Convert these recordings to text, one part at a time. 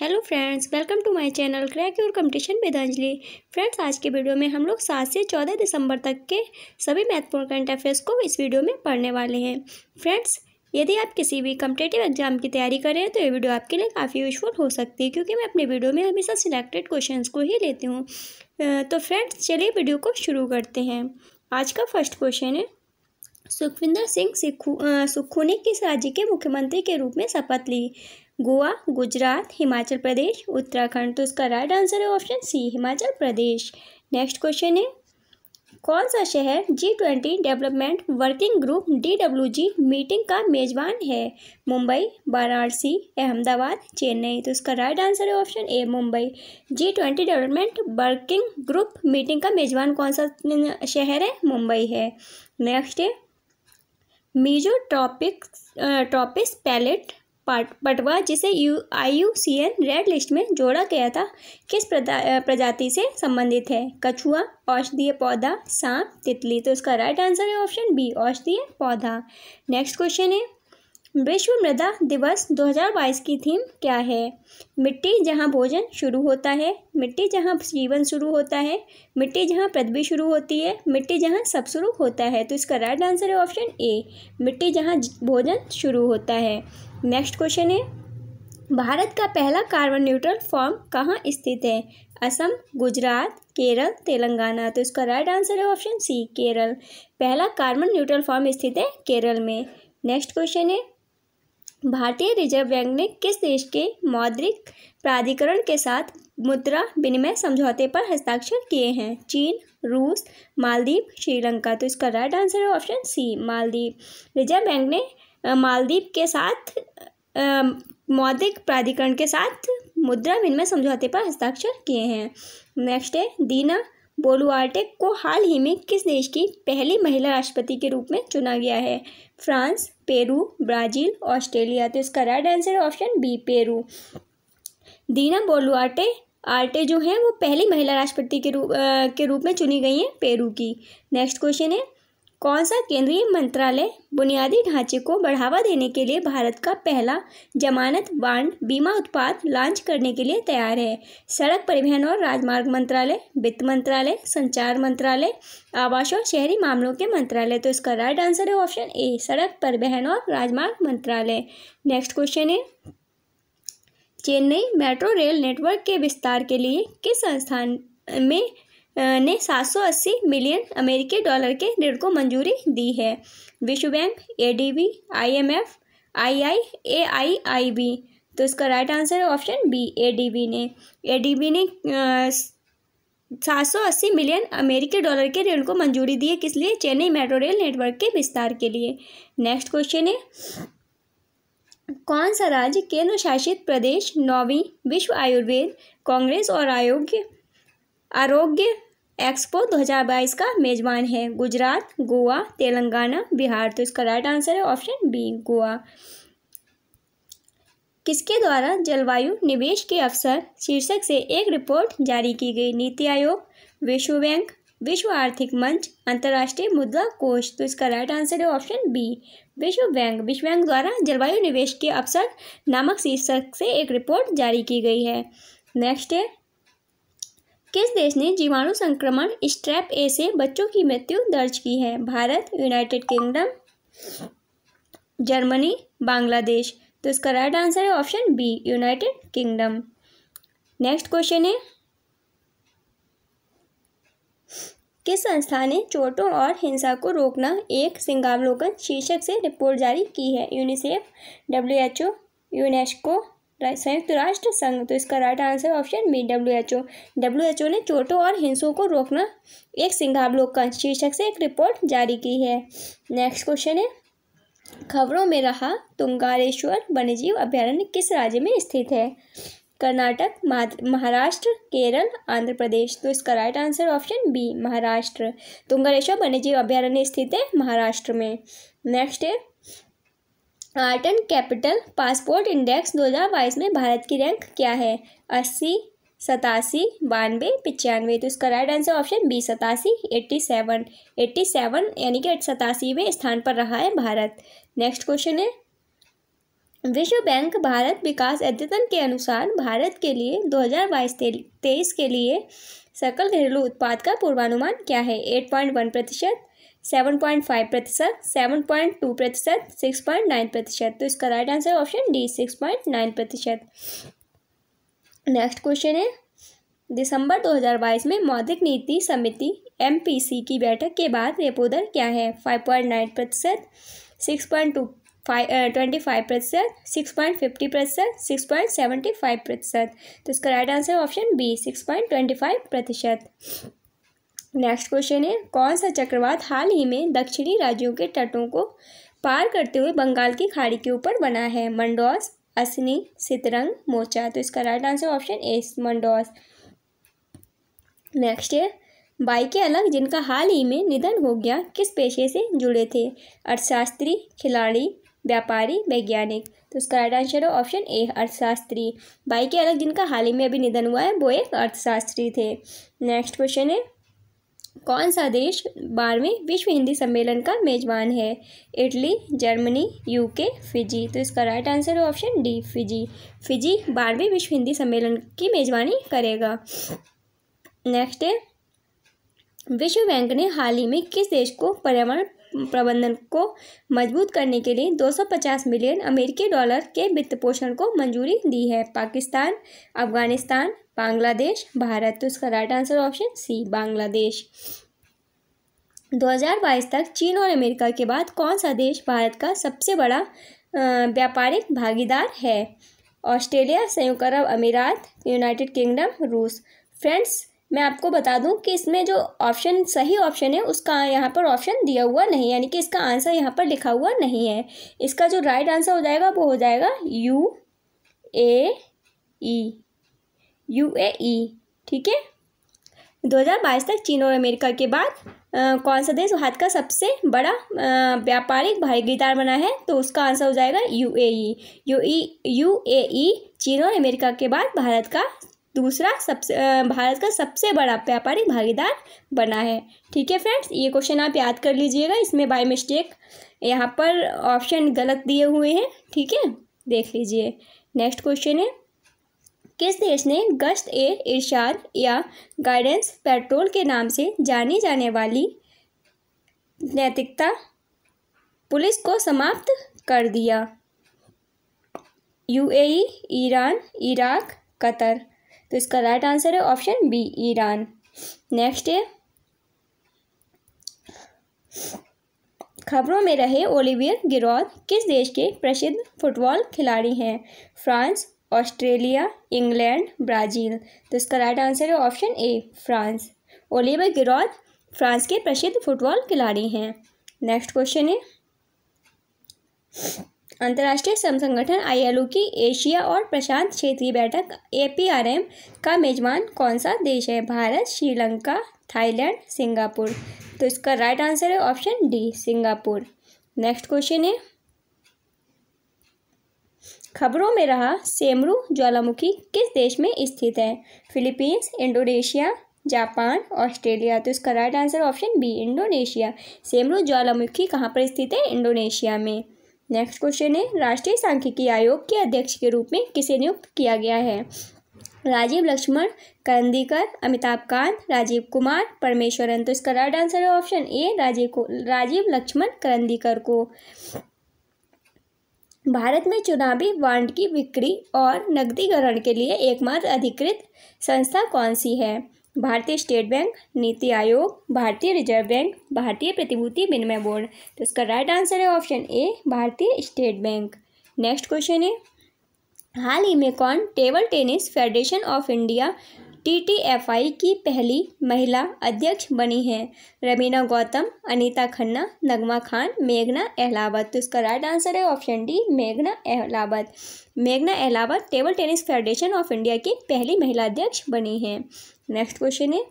hello friends welcome to my channel crack your competition Vedanjali friends आज के video में हम लोग सात से चौदह दिसंबर तक के सभी महत्वपूर्ण करंट अफेयर्स को इस वीडियो में पढ़ने वाले हैं फ्रेंड्स यदि आप किसी भी कम्पिटेटिव एग्जाम की तैयारी कर रहे हैं तो ये वीडियो आपके लिए काफ़ी यूजफुल हो सकती है क्योंकि मैं अपने वीडियो में हमेशा सिलेक्टेड क्वेश्चन को ही लेती हूँ तो फ्रेंड्स चलिए वीडियो को शुरू करते हैं आज का फर्स्ट क्वेश्चन है सुखविंदर सिंह सिखू सुखू ने किस राज्य के मुख्यमंत्री के रूप में शपथ ली गोवा गुजरात हिमाचल प्रदेश उत्तराखंड तो इसका राइट आंसर है option C Himachal Pradesh next question है कौन सा शहर G twenty development working group D W G meeting का मेजबान है मुंबई वाराणसी अहमदाबाद चेन्नई तो इसका राइट आंसर है option A Mumbai G twenty development working group meeting का मेजबान कौन सा शहर है मुंबई है नेक्स्ट है मीजो ट्रॉपिक्स टॉपिस पैलेट पटवा जिसे U I U C N red list में जोड़ा गया था किस प्रजाति से संबंधित है कछुआ औषधीय पौधा सांप तितली तो इसका राइट आंसर है ऑप्शन बी औषधीय पौधा नेक्स्ट क्वेश्चन है विश्व मृदा दिवस 2022 की थीम क्या है मिट्टी जहाँ भोजन शुरू होता है मिट्टी जहाँ जीवन शुरू होता है मिट्टी जहाँ पृथ्वी शुरू होती है मिट्टी जहाँ सब शुरू होता है तो इसका राइट आंसर है ऑप्शन ए मिट्टी जहाँ भोजन शुरू होता है नेक्स्ट क्वेश्चन है भारत का पहला कार्बन न्यूट्रल फॉर्म कहाँ स्थित है असम गुजरात केरल तेलंगाना तो इसका राइट आंसर है ऑप्शन सी केरल पहला कार्बन न्यूट्रल फॉर्म स्थित है केरल में नेक्स्ट क्वेश्चन है भारतीय रिजर्व बैंक ने किस देश के मौद्रिक प्राधिकरण के साथ मुद्रा विनिमय समझौते पर हस्ताक्षर किए हैं चीन रूस मालदीव श्रीलंका तो इसका राइट आंसर है option C Maldives reserve bank ने मालदीव के साथ मौद्रिक प्राधिकरण के साथ मुद्रा विनिमय समझौते पर हस्ताक्षर किए हैं नेक्स्ट है दीना बोलुआर्टे को हाल ही में किस देश की पहली महिला राष्ट्रपति के रूप में चुना गया है फ्रांस पेरू ब्राज़ील ऑस्ट्रेलिया तो इसका राइट आंसर है option B Peru Dina Boluarte आर्टे जो हैं वो पहली महिला राष्ट्रपति के रूप के रूप में चुनी गई हैं पेरू की नेक्स्ट क्वेश्चन है कौन सा केंद्रीय मंत्रालय बुनियादी ढांचे को बढ़ावा देने के लिए भारत का पहला जमानत बांड बीमा उत्पाद लॉन्च करने के लिए तैयार है सड़क परिवहन और राजमार्ग मंत्रालय वित्त मंत्रालय संचार मंत्रालय आवास और शहरी मामलों के मंत्रालय तो इसका राइट आंसर है ऑप्शन ए सड़क परिवहन और राजमार्ग मंत्रालय नेक्स्ट क्वेश्चन है चेन्नई मेट्रो रेल नेटवर्क के विस्तार के लिए किस संस्थान में ने 780 मिलियन अमेरिकी डॉलर के ऋण को मंजूरी दी है विश्व बैंक एडीबी आईएमएफ आईआईएआईआईबी तो इसका राइट आंसर है ऑप्शन बी एडीबी ने एडीबी ने सात सौ अस्सी मिलियन अमेरिकी डॉलर के ऋण को मंजूरी दी है किस लिए चेन्नई मेट्रो रेल नेटवर्क के विस्तार के लिए नेक्स्ट क्वेश्चन है कौन सा राज्य केंद्र शासित प्रदेश नौवीं विश्व आयुर्वेद कांग्रेस और आयोग आरोग्य एक्सपो 2022 का मेज़बान है गुजरात गोवा तेलंगाना बिहार तो इसका राइट आंसर है ऑप्शन बी गोवा किसके द्वारा जलवायु निवेश के अवसर शीर्षक से एक रिपोर्ट जारी की गई नीति आयोग विश्व बैंक विश्व आर्थिक मंच अंतर्राष्ट्रीय मुद्रा कोष तो इसका राइट आंसर है ऑप्शन बी विश्व बैंक विश्व बैंक द्वारा जलवायु निवेश के अवसर नामक शीर्षक से एक रिपोर्ट जारी की गई है नेक्स्ट है किस देश ने जीवाणु संक्रमण स्ट्रैप ए से बच्चों की मृत्यु दर्ज की है Bharat United Kingdom Germany Bangladesh तो इसका राइट आंसर है option B United Kingdom next question है किस संस्था ने चोटों और हिंसा को रोकना एक सिंगावलोकन शीर्षक से रिपोर्ट जारी की है यूनिसेफ डब्ल्यू ओ यूनेस्को संयुक्त राष्ट्र संघ तो इसका right answer option B W H O W H O ने चोटों और हिंसों को रोकना एक सिंघावलोकन शीर्षक से एक रिपोर्ट जारी की है नेक्स्ट क्वेश्चन है खबरों में रहा तुंगारेश्वर वन्यजीव अभ्यारण्य किस राज्य में स्थित है कर्नाटक महाराष्ट्र केरल आंध्र प्रदेश तो इसका right answer option B Maharashtra Tungareshwar वन्यजीव अभ्यारण्य स्थित है महाराष्ट्र में नेक्स्ट है art and capital passport index दो हजार बाईस में भारत की रैंक क्या है अस्सी सतासी बानवे पचानवे तो इसका राइट आंसर ऑप्शन बी सतासी एट्टी सेवन एट्टी सेवन यानी कि सतासीवें स्थान पर रहा है भारत नेक्स्ट क्वेश्चन है विश्व बैंक भारत विकास अद्यतन के अनुसार भारत के लिए दो हजार बाईस तेईस के लिए सकल घरेलू उत्पाद का पूर्वानुमान क्या है एट पॉइंट वन प्रतिशत सेवन पॉइंट फाइव प्रतिशत सेवन पॉइंट टू प्रतिशत सिक्स पॉइंट नाइन प्रतिशत तो इसका right answer option D six point nine प्रतिशत नेक्स्ट क्वेश्चन है दिसंबर 2022 में मौद्रिक नीति समिति एमपीसी की बैठक के बाद रेपो दर क्या है फाइव पॉइंट नाइन प्रतिशत six point two five twenty five प्रतिशत सिक्स पॉइंट फिफ्टी प्रतिशत सिक्स पॉइंट सेवेंटी फाइव प्रतिशत तो इसका right answer option B six point twenty five प्रतिशत नेक्स्ट क्वेश्चन है कौन सा चक्रवात हाल ही में दक्षिणी राज्यों के तटों को पार करते हुए बंगाल की खाड़ी के ऊपर बना है मंडोस असनी सितरंग मोचा तो इसका right answer option A Mandous next है बाई के अलग जिनका हाल ही में निधन हो गया किस पेशे से जुड़े थे अर्थशास्त्री खिलाड़ी व्यापारी वैज्ञानिक तो उसका राइट आंसर है ऑप्शन ए अर्थशास्त्री बाई के अलग जिनका हाल ही में अभी निधन हुआ है वो एक अर्थशास्त्री थे नेक्स्ट क्वेश्चन है कौन सा देश बारहवें विश्व हिंदी सम्मेलन का मेजबान है इटली जर्मनी यूके फिजी तो इसका राइट आंसर है ऑप्शन डी फिजी फिजी बारहवें विश्व हिंदी सम्मेलन की मेजबानी करेगा नेक्स्ट है विश्व बैंक ने हाल ही में किस देश को पर्यावरण प्रबंधन को मजबूत करने के लिए 250 मिलियन अमेरिकी डॉलर के वित्त पोषण को मंजूरी दी है पाकिस्तान अफगानिस्तान बांग्लादेश भारत तो इसका right answer option C Bangladesh 2022 तक चीन और अमेरिका के बाद कौन सा देश भारत का सबसे बड़ा व्यापारिक भागीदार है ऑस्ट्रेलिया संयुक्त अरब अमीरात यूनाइटेड किंगडम रूस फ्रेंड्स मैं आपको बता दूं कि इसमें जो ऑप्शन सही ऑप्शन है उसका यहाँ पर ऑप्शन दिया हुआ नहीं यानी कि इसका आंसर यहाँ पर लिखा हुआ नहीं है इसका जो राइट आंसर हो जाएगा वो हो जाएगा you A E U A ई ठीक है 2022 तक चीन और अमेरिका के बाद आ, कौन सा देश भारत का सबसे बड़ा आ, व्यापारिक भागीदार बना है तो उसका आंसर हो जाएगा U U A E E U A E चीन और अमेरिका के बाद भारत का दूसरा सबसे भारत का सबसे बड़ा व्यापारिक भागीदार बना है ठीक है फ्रेंड्स ये क्वेश्चन आप याद कर लीजिएगा इसमें बाय मिस्टेक यहाँ पर ऑप्शन गलत दिए हुए हैं ठीक है देख लीजिए नेक्स्ट क्वेश्चन है किस देश ने गश्त ए इर्शाद या गाइडेंस पेट्रोल के नाम से जानी जाने वाली नैतिकता पुलिस को समाप्त कर दिया यूएई, ईरान इराक कतर तो इसका राइट आंसर है ऑप्शन बी ईरान नेक्स्ट है खबरों में रहे ओलिवियर गिरौद किस देश के प्रसिद्ध फुटबॉल खिलाड़ी हैं फ्रांस ऑस्ट्रेलिया इंग्लैंड ब्राज़ील तो इसका राइट आंसर है option A France Olivier Giroud France के प्रसिद्ध फुटबॉल खिलाड़ी हैं नेक्स्ट क्वेश्चन है अंतर्राष्ट्रीय श्रम संगठन आईएलओ की एशिया और प्रशांत क्षेत्रीय बैठक एपीआरएम का मेजबान कौन सा देश है भारत श्रीलंका थाईलैंड सिंगापुर तो इसका राइट आंसर है option D Singapore next question है खबरों में रहा सेमरू ज्वालामुखी किस देश में स्थित है फिलीपींस इंडोनेशिया जापान ऑस्ट्रेलिया तो इसका right answer option B Indonesia Semeru ज्वालामुखी कहाँ पर स्थित है इंडोनेशिया में नेक्स्ट क्वेश्चन है राष्ट्रीय सांख्यिकी आयोग के अध्यक्ष के रूप में किसे नियुक्त किया गया है राजीव लक्ष्मण करंदीकर अमिताभ कांत राजीव कुमार परमेश्वरन तो इसका राइट आंसर है ऑप्शन ए राजीव को राजीव लक्ष्मण करंदीकर को भारत में चुनावी बांड की बिक्री और नकदीकरण के लिए एकमात्र अधिकृत संस्था कौन सी है भारतीय स्टेट बैंक नीति आयोग भारतीय रिजर्व बैंक भारतीय प्रतिभूति विनिमय बोर्ड तो इसका राइट आंसर है ऑप्शन ए भारतीय स्टेट बैंक नेक्स्ट क्वेश्चन है हाल ही में कौन table tennis federation of India TTFI की पहली महिला अध्यक्ष बनी है रवीना गौतम अनीता खन्ना नगमा खान मेघना अहलावत तो इसका राइट आंसर है ऑप्शन डी मेघना अहलावत मेघना Ahlawat table tennis federation of India की पहली महिला अध्यक्ष बनी है नेक्स्ट क्वेश्चन है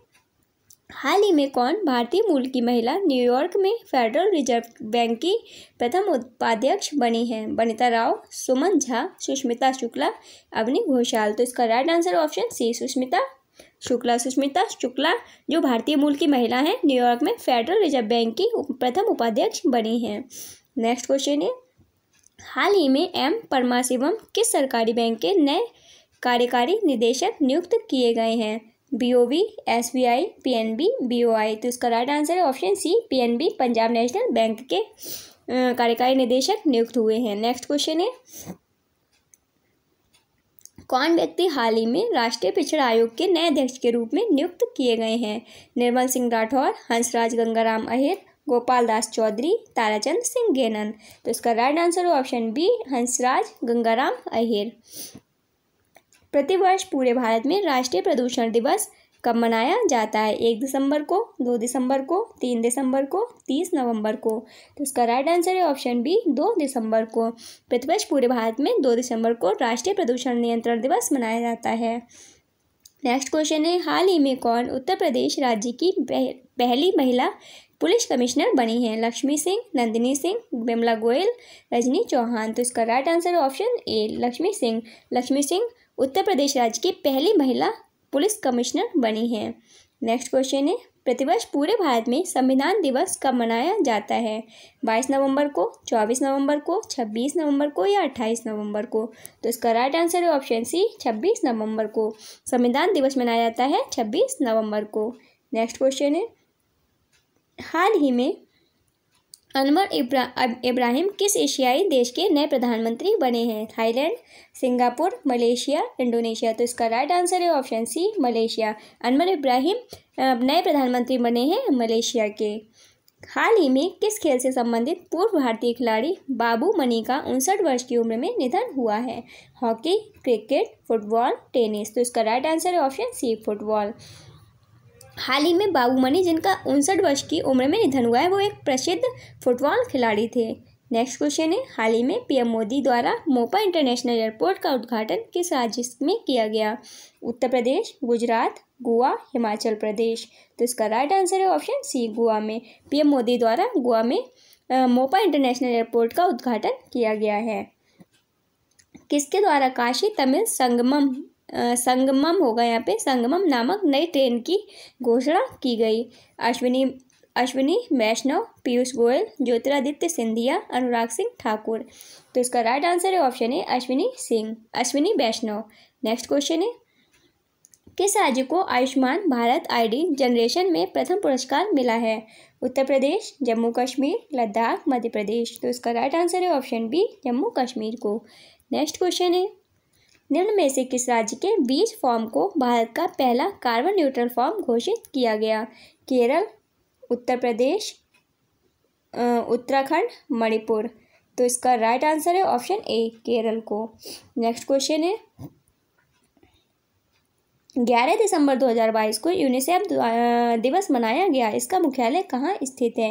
हाल ही में कौन भारतीय मूल की महिला न्यूयॉर्क में फेडरल रिजर्व बैंक की प्रथम उपाध्यक्ष बनी है वनिता राव सुमन झा सुष्मिता शुक्ला अवनी घोषाल तो इसका right answer option C Sushmita Shukla Sushmita Shukla जो भारतीय मूल की महिला हैं न्यूयॉर्क में फेडरल रिजर्व बैंक की प्रथम उपाध्यक्ष बनी हैं नेक्स्ट क्वेश्चन है हाल ही में एम परमाशिवम किस सरकारी बैंक के नए कार्यकारी निदेशक नियुक्त किए गए हैं B O B S B I P N B B O I तो इसका राइट आंसर है option C P N B Punjab national bank के कार्यकारी निदेशक नियुक्त हुए हैं नेक्स्ट क्वेश्चन है कौन व्यक्ति हाल ही में राष्ट्रीय पिछड़ा आयोग के नए अध्यक्ष के रूप में नियुक्त किए गए हैं निर्मल सिंह राठौर हंसराज गंगाराम अहिर गोपाल दास चौधरी ताराचंद सिंह गेनन तो इसका right answer option B Hansraj Gangaram Ahir प्रतिवर्ष पूरे भारत में राष्ट्रीय प्रदूषण दिवस कब मनाया जाता है एक दिसंबर को दो दिसंबर को तीन दिसंबर को तीस नवंबर को तो इसका राइट आंसर है ऑप्शन बी दो दिसंबर को प्रतिवर्ष पूरे भारत में दो दिसंबर को राष्ट्रीय प्रदूषण नियंत्रण दिवस मनाया जाता है नेक्स्ट क्वेश्चन है हाल ही में कौन उत्तर प्रदेश राज्य की पह, पहली महिला पुलिस कमिश्नर बनी है लक्ष्मी सिंह नंदिनी सिंह बिमला गोयल रजनी चौहान तो इसका राइट आंसर है ऑप्शन ए लक्ष्मी सिंह लक्ष्मी सिंह उत्तर प्रदेश राज्य की पहली महिला पुलिस कमिश्नर बनी हैं नेक्स्ट क्वेश्चन है प्रतिवर्ष पूरे भारत में संविधान दिवस कब मनाया जाता है बाईस नवंबर को चौबीस नवंबर को छब्बीस नवंबर को या अट्ठाईस नवंबर को तो इसका राइट आंसर है ऑप्शन सी छब्बीस नवंबर को संविधान दिवस मनाया जाता है छब्बीस नवंबर को नेक्स्ट क्वेश्चन है हाल ही में अनवर इब्राहिम किस एशियाई देश के नए प्रधानमंत्री बने हैं थाईलैंड सिंगापुर मलेशिया इंडोनेशिया तो इसका राइट आंसर है option C Malaysia Anwar Ibrahim नए प्रधानमंत्री बने हैं मलेशिया के हाल ही में किस खेल से संबंधित पूर्व भारतीय खिलाड़ी बाबू मनी का उनसठ वर्ष की उम्र में निधन हुआ है हॉकी क्रिकेट फुटबॉल टेनिस तो इसका राइट आंसर है ऑप्शन सी फुटबॉल हाल ही में बाबूमणि जिनका उनसठ वर्ष की उम्र में निधन हुआ है वो एक प्रसिद्ध फुटबॉल खिलाड़ी थे नेक्स्ट क्वेश्चन है हाल ही में पीएम मोदी द्वारा मोपा इंटरनेशनल एयरपोर्ट का उद्घाटन किस राज्य में किया गया उत्तर प्रदेश गुजरात गोवा हिमाचल प्रदेश तो इसका राइट आंसर है ऑप्शन सी गोवा में पीएम मोदी द्वारा गोवा में आ, मोपा इंटरनेशनल एयरपोर्ट का उद्घाटन किया गया है किसके द्वारा काशी तमिल संगमम संगमम होगा यहाँ पे संगमम नामक नई ट्रेन की घोषणा की गई अश्विनी अश्विनी वैष्णव पीयूष गोयल ज्योतिरादित्य सिंधिया अनुराग सिंह ठाकुर तो इसका राइट आंसर है ऑप्शन है अश्विनी सिंह अश्विनी वैष्णव नेक्स्ट क्वेश्चन है किस राज्य को आयुष्मान भारत आईडी जनरेशन में प्रथम पुरस्कार मिला है उत्तर प्रदेश जम्मू कश्मीर लद्दाख मध्य प्रदेश तो इसका राइट आंसर है ऑप्शन बी जम्मू कश्मीर को नेक्स्ट क्वेश्चन है निम्न में से किस राज्य के बीच फॉर्म को भारत का पहला कार्बन न्यूट्रल फॉर्म घोषित किया गया केरल उत्तर प्रदेश उत्तराखंड मणिपुर तो इसका राइट आंसर है ऑप्शन ए केरल को नेक्स्ट क्वेश्चन है ग्यारह दिसंबर 2022 को यूनिसेफ दिवस मनाया गया इसका मुख्यालय कहाँ स्थित है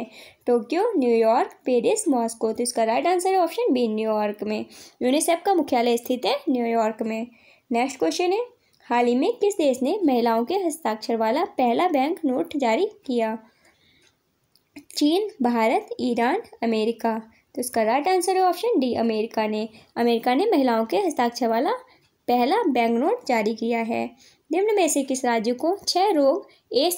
टोक्यो न्यूयॉर्क पेरिस मॉस्को तो इसका राइट आंसर है ऑप्शन बी न्यूयॉर्क में यूनिसेफ का मुख्यालय स्थित है न्यूयॉर्क में नेक्स्ट क्वेश्चन है हाल ही में किस देश ने महिलाओं के हस्ताक्षर वाला पहला बैंक नोट जारी किया चीन भारत ईरान अमेरिका तो इसका राइट आंसर है ऑप्शन डी अमेरिका ने अमेरिका ने महिलाओं के हस्ताक्षर वाला पहला बैंक नोट जारी किया है निम्न में से किस राज्य को छह रोग ए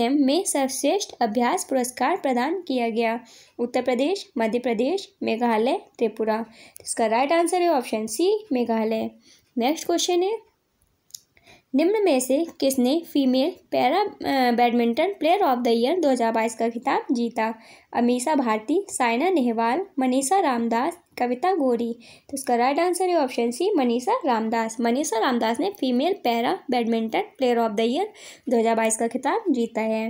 में सर्वश्रेष्ठ अभ्यास पुरस्कार प्रदान किया गया उत्तर प्रदेश मध्य प्रदेश मेघालय त्रिपुरा तो इसका राइट आंसर है option C Meghalaya next question है निम्न में से किसने female para badminton player of the year 2022 का खिताब जीता अमीषा भारती साइना नेहवाल मनीषा रामदास कविता गोरी तो इसका राइट आंसर है ऑप्शन सी मनीषा रामदास मनीषा रामदास ने female para badminton player of the year 2022 का खिताब जीता है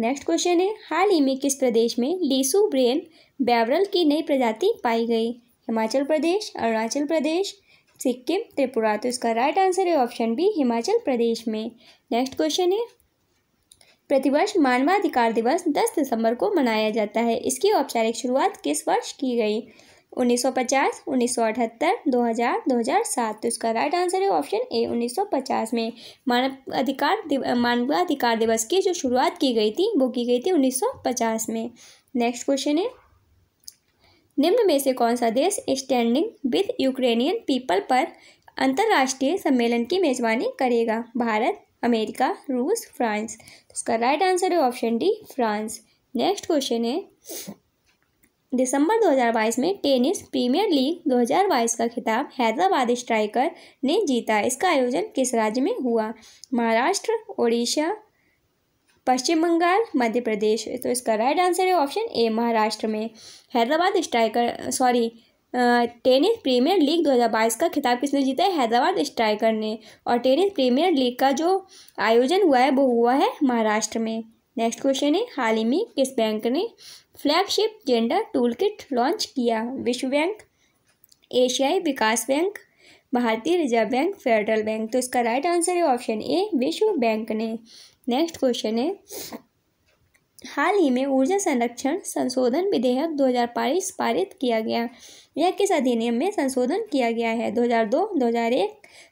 नेक्स्ट क्वेश्चन है हाल ही में किस प्रदेश में लीसू ब्रेन बैवरल की नई प्रजाति पाई गई हिमाचल प्रदेश अरुणाचल प्रदेश सिक्किम त्रिपुरा तो इसका राइट आंसर है ऑप्शन बी हिमाचल प्रदेश में नेक्स्ट क्वेश्चन है प्रतिवर्ष मानवाधिकार दिवस दस दिसंबर को मनाया जाता है इसकी औपचारिक शुरुआत किस वर्ष की गई 1950, सौ 2007 तो इसका राइट आंसर है ऑप्शन ए 1950 में मानव अधिकार मानवाधिकार दिवस की जो शुरुआत की गई थी वो की गई थी 1950 में नेक्स्ट क्वेश्चन है निम्न में से कौन सा देश स्टैंडिंग विद यूक्रेनियन पीपल पर अंतर्राष्ट्रीय सम्मेलन की मेजबानी करेगा भारत अमेरिका रूस फ्रांस तो इसका राइट आंसर है option D France next question है दिसंबर 2022 में टेनिस प्रीमियर लीग 2022 का खिताब हैदराबाद स्ट्राइकर ने जीता इसका आयोजन किस राज्य में हुआ महाराष्ट्र ओडिशा पश्चिम बंगाल मध्य प्रदेश तो इसका राइट आंसर है ऑप्शन ए महाराष्ट्र में Hyderabad striker sorry tennis premier league 2022 का खिताब किसने जीता है हैदराबाद स्ट्राइकर ने और टेनिस प्रीमियर लीग का जो आयोजन हुआ है वो हुआ है महाराष्ट्र में नेक्स्ट क्वेश्चन है हाल ही में किस बैंक ने flagship gender tool kit launch किया विश्व बैंक एशियाई विकास बैंक भारतीय रिजर्व बैंक फेडरल बैंक तो इसका राइट आंसर है ऑप्शन ए विश्व बैंक ने नेक्स्ट क्वेश्चन है हाल ही में ऊर्जा संरक्षण संशोधन विधेयक 2022 पारित किया गया यह किस अधिनियम में संशोधन किया गया है 2002, 2001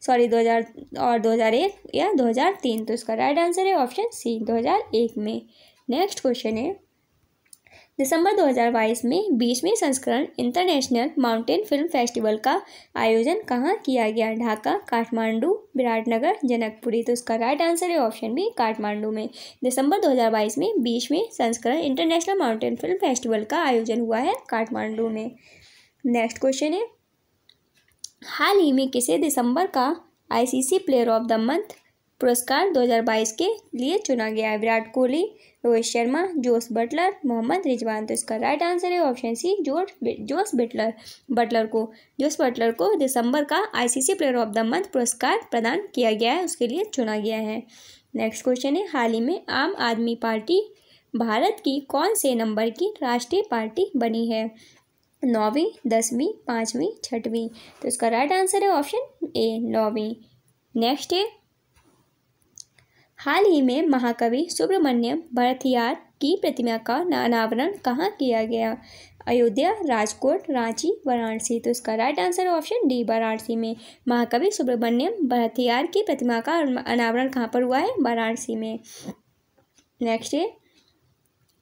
सॉरी 2000 और 2001 या 2003 तो इसका राइट आंसर है ऑप्शन सी 2001 में नेक्स्ट क्वेश्चन है दिसंबर 2022 में बीसवें संस्करण इंटरनेशनल माउंटेन फिल्म फेस्टिवल का आयोजन कहाँ किया गया ढाका काठमांडू विराटनगर जनकपुरी तो उसका राइट आंसर है ऑप्शन बी काठमांडू में दिसंबर 2022 में बीसवें संस्करण इंटरनेशनल माउंटेन फिल्म फेस्टिवल का आयोजन हुआ है काठमांडू में नेक्स्ट क्वेश्चन है हाल ही में किसे दिसंबर का ICC player of the month पुरस्कार 2022 के लिए चुना गया है विराट कोहली रोहित शर्मा जोस बटलर मोहम्मद रिजवान तो इसका राइट आंसर है option C Josh Jos Buttler Buttler को जोस बटलर को दिसंबर का ICC player of the month पुरस्कार प्रदान किया गया है उसके लिए चुना गया है नेक्स्ट क्वेश्चन है हाल ही में आम आदमी पार्टी भारत की कौन से नंबर की राष्ट्रीय पार्टी बनी है नौवीं दसवीं पाँचवीं छठवीं तो इसका राइट आंसर है ऑप्शन ए नौवीं नेक्स्ट है हाल ही में महाकवि सुब्रमण्यम भरथियार की प्रतिमा का अनावरण कहाँ किया गया अयोध्या राजकोट रांची वाराणसी तो इसका right answer option D Varanasi में महाकवि सुब्रमण्यम भरथियार की प्रतिमा का अनावरण कहाँ पर हुआ है वाराणसी में नेक्स्ट है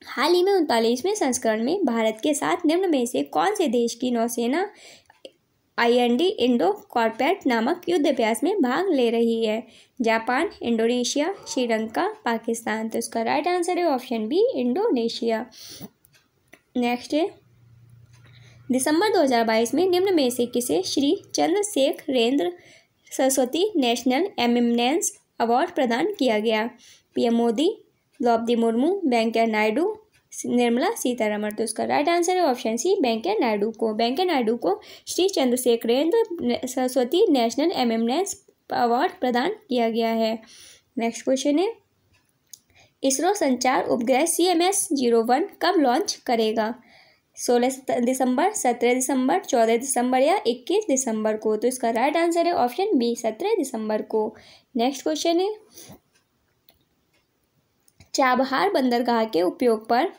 हाल ही में उनतालीसवें संस्करण में भारत के साथ निम्न में से कौन से देश की नौसेना आईएनडी इंडो कॉर्पेट नामक युद्ध अभ्यास में भाग ले रही है जापान इंडोनेशिया श्रीलंका पाकिस्तान तो इसका राइट आंसर है ऑप्शन बी इंडोनेशिया नेक्स्ट है दिसंबर 2022 में निम्न में से किसे Shri Chandrashekharendra Saraswati national eminence award प्रदान किया गया पीएम मोदी द्रौपदी मुर्मू वेंकैया नायडू निर्मला सीतारमण तो इसका राइट आंसर है ऑप्शन सी वेंकैया नायडू को वेंकैया नायडू को Shri Chandrashekharendra Saraswati national eminence award प्रदान किया गया है नेक्स्ट क्वेश्चन है इसरो संचार उपग्रह C M S zero one कब लॉन्च करेगा सोलह दिसंबर सत्रह दिसंबर चौदह दिसंबर या इक्कीस दिसंबर को तो इसका राइट आंसर है ऑप्शन बी सत्रह दिसंबर को नेक्स्ट क्वेश्चन है चाबहार बंदरगाह के उपयोग पर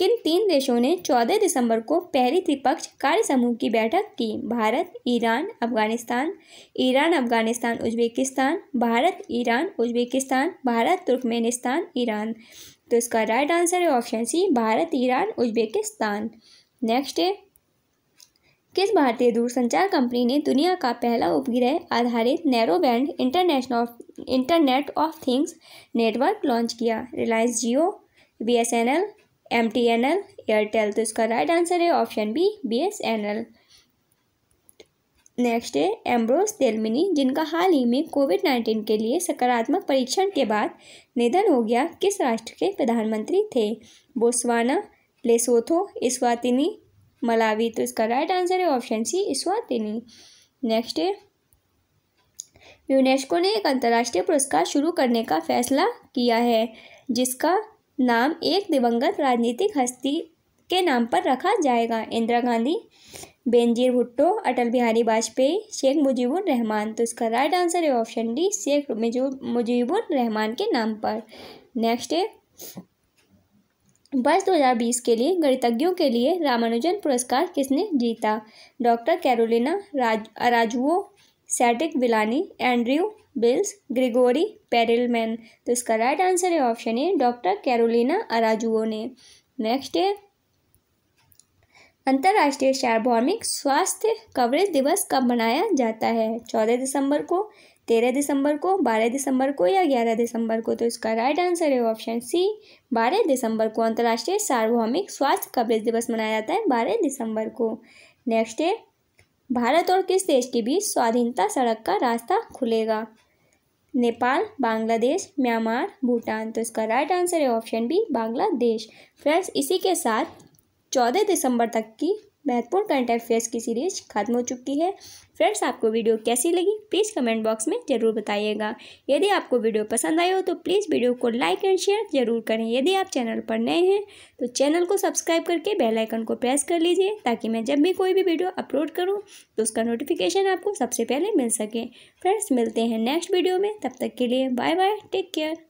किन तीन देशों ने 14 दिसंबर को पहली त्रिपक्ष कार्य समूह की बैठक की Bharat Iran Afghanistan Iran Afghanistan Uzbekistan Bharat Iran Uzbekistan Bharat Turkmenistan Iran तो इसका राइट आंसर है option C Bharat Iran Uzbekistan next है किस भारतीय दूरसंचार कंपनी ने दुनिया का पहला उपग्रह आधारित narrow band international internet of things network launch किया Reliance Jio B S N L M T N L Airtel तो इसका राइट आंसर है option B B S N L next है एम्ब्रोस तेलमिनी जिनका हाल ही में कोविड नाइन्टीन के लिए सकारात्मक परीक्षण के बाद निधन हो गया किस राष्ट्र के प्रधानमंत्री थे बोस्वाना लेसोथो इस्वातिनी मलावी तो इसका राइट आंसर है ऑप्शन सी इस्वातिनी नेक्स्ट है यूनेस्को ने एक अंतर्राष्ट्रीय पुरस्कार शुरू करने का फैसला किया है जिसका नाम एक दिवंगत राजनीतिक हस्ती के नाम पर रखा जाएगा इंदिरा गांधी बेनजीर भुट्टो अटल बिहारी वाजपेयी शेख मुजीबुर रहमान तो इसका राइट आंसर है ऑप्शन डी शेख मुजीबुर रहमान के नाम पर नेक्स्ट है वर्ष बीस के लिए गणितज्ञों के लिए रामानुजन पुरस्कार किसने जीता डॉक्टर कैरोलिना राज अराजुओ सैटिक Villani Andrew Wiles Grigori Perelman तो इसका राइट आंसर है option A doctor Carolina Araujo ने नेक्स्ट है अंतर्राष्ट्रीय सार्वभौमिक स्वास्थ्य कवरेज दिवस कब मनाया जाता है चौदह दिसंबर को तेरह दिसंबर को बारह दिसंबर को या ग्यारह दिसंबर को तो इसका राइट आंसर है ऑप्शन सी बारह दिसंबर को अंतर्राष्ट्रीय सार्वभौमिक स्वास्थ्य कवरेज दिवस मनाया जाता है बारह दिसंबर को नेक्स्ट है भारत और किस देश के बीच स्वाधीनता सड़क का रास्ता खुलेगा नेपाल बांग्लादेश म्यांमार भूटान तो इसका राइट आंसर है ऑप्शन बी बांग्लादेश फ्रेंड्स इसी के साथ चौदह दिसंबर तक की महत्वपूर्ण करंट अफेयर्स की सीरीज खत्म हो चुकी है फ्रेंड्स आपको वीडियो कैसी लगी प्लीज़ कमेंट बॉक्स में ज़रूर बताइएगा यदि आपको वीडियो पसंद आई हो तो प्लीज़ वीडियो को लाइक एंड शेयर जरूर करें यदि आप चैनल पर नए हैं तो चैनल को सब्सक्राइब करके बेल आइकन को प्रेस कर लीजिए ताकि मैं जब भी कोई भी वीडियो अपलोड करूँ तो उसका नोटिफिकेशन आपको सबसे पहले मिल सके फ्रेंड्स मिलते हैं नेक्स्ट वीडियो में तब तक के लिए बाय बाय टेक केयर